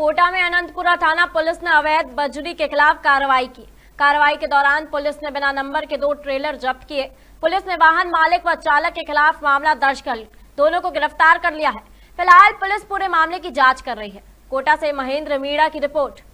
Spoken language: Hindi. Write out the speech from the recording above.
कोटा में अनंतपुरा थाना पुलिस ने अवैध बजरी के खिलाफ कार्रवाई की कार्रवाई के दौरान पुलिस ने बिना नंबर के दो ट्रेलर जब्त किए पुलिस ने वाहन मालिक व चालक के खिलाफ मामला दर्ज कर दोनों को गिरफ्तार कर लिया है फिलहाल पुलिस पूरे मामले की जांच कर रही है कोटा से महेंद्र मीणा की रिपोर्ट